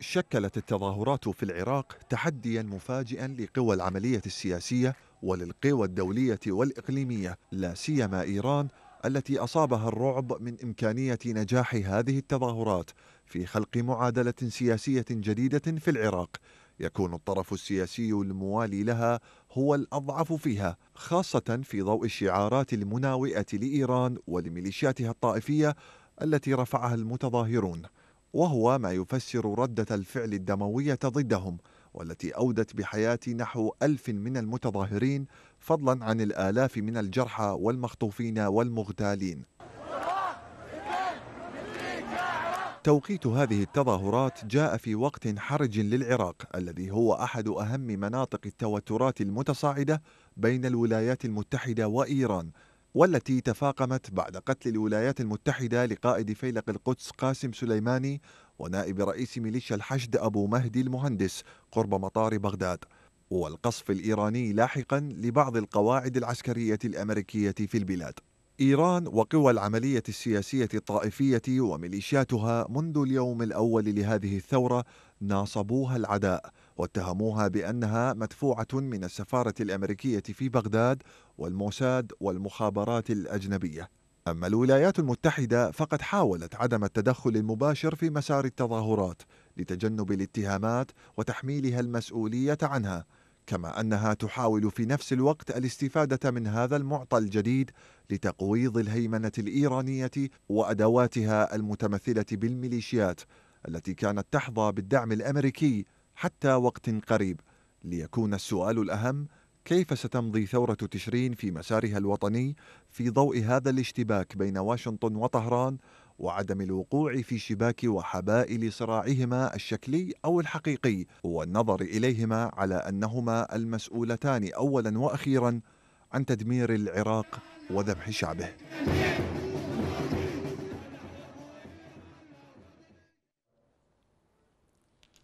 شكلت التظاهرات في العراق تحديا مفاجئا لقوى العملية السياسية وللقوى الدولية والإقليمية لا سيما إيران التي أصابها الرعب من إمكانية نجاح هذه التظاهرات في خلق معادلة سياسية جديدة في العراق يكون الطرف السياسي الموالي لها هو الأضعف فيها خاصة في ضوء الشعارات المناوئة لإيران ولميليشياتها الطائفية التي رفعها المتظاهرون وهو ما يفسر ردة الفعل الدموية ضدهم والتي أودت بحياة نحو ألف من المتظاهرين فضلا عن الآلاف من الجرحى والمخطوفين والمغتالين توقيت هذه التظاهرات جاء في وقت حرج للعراق الذي هو احد اهم مناطق التوترات المتصاعده بين الولايات المتحده وايران والتي تفاقمت بعد قتل الولايات المتحدة لقائد فيلق القدس قاسم سليماني ونائب رئيس ميليشيا الحشد أبو مهدي المهندس قرب مطار بغداد والقصف الإيراني لاحقا لبعض القواعد العسكرية الأمريكية في البلاد إيران وقوى العملية السياسية الطائفية وميليشياتها منذ اليوم الأول لهذه الثورة ناصبوها العداء واتهموها بأنها مدفوعة من السفارة الأمريكية في بغداد والموساد والمخابرات الأجنبية أما الولايات المتحدة فقد حاولت عدم التدخل المباشر في مسار التظاهرات لتجنب الاتهامات وتحميلها المسؤولية عنها كما أنها تحاول في نفس الوقت الاستفادة من هذا المعطى الجديد لتقويض الهيمنة الإيرانية وأدواتها المتمثلة بالميليشيات التي كانت تحظى بالدعم الأمريكي حتى وقت قريب ليكون السؤال الأهم كيف ستمضي ثورة تشرين في مسارها الوطني في ضوء هذا الاشتباك بين واشنطن وطهران وعدم الوقوع في شباك وحبائل صراعهما الشكلي او الحقيقي والنظر اليهما على انهما المسؤولتان اولا واخيرا عن تدمير العراق وذبح شعبه